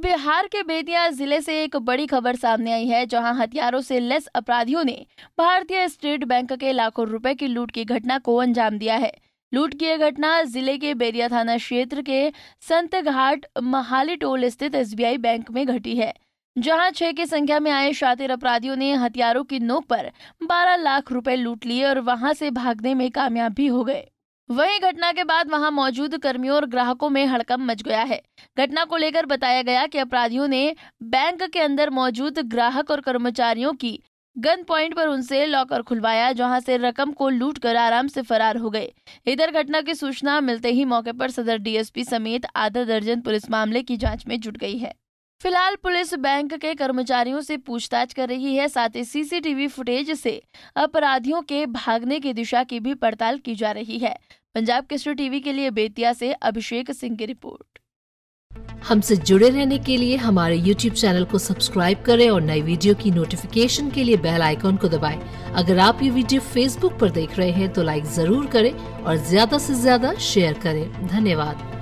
बिहार के बेतिया जिले से एक बड़ी खबर सामने आई है जहां हथियारों से लेस अपराधियों ने भारतीय स्टेट बैंक के लाखों रुपए की लूट की घटना को अंजाम दिया है लूट की यह घटना जिले के बेरिया थाना क्षेत्र के संत घाट महाली टोल स्थित एस बैंक में घटी है जहां छह की संख्या में आए शातिर अपराधियों ने हथियारों की नोक पर 12 लाख रुपए लूट लिए और वहां से भागने में कामयाब भी हो गए वहीं घटना के बाद वहां मौजूद कर्मियों और ग्राहकों में हड़कम मच गया है घटना को लेकर बताया गया कि अपराधियों ने बैंक के अंदर मौजूद ग्राहक और कर्मचारियों की गन पॉइंट पर उनसे लॉकर खुलवाया जहां से रकम को लूट कर आराम से फरार हो गए इधर घटना की सूचना मिलते ही मौके पर सदर डीएसपी समेत आधा दर्जन पुलिस मामले की जांच में जुट गई है फिलहाल पुलिस बैंक के कर्मचारियों से पूछताछ कर रही है साथ ही सीसीटीवी फुटेज से अपराधियों के भागने की दिशा की भी पड़ताल की जा रही है पंजाब केसरी टीवी के लिए बेतिया से अभिषेक सिंह की रिपोर्ट हमसे जुड़े रहने के लिए हमारे YouTube चैनल को सब्सक्राइब करें और नई वीडियो की नोटिफिकेशन के लिए बेल आइकॉन को दबाएं। अगर आप ये वीडियो Facebook पर देख रहे हैं तो लाइक जरूर करें और ज्यादा से ज्यादा शेयर करें धन्यवाद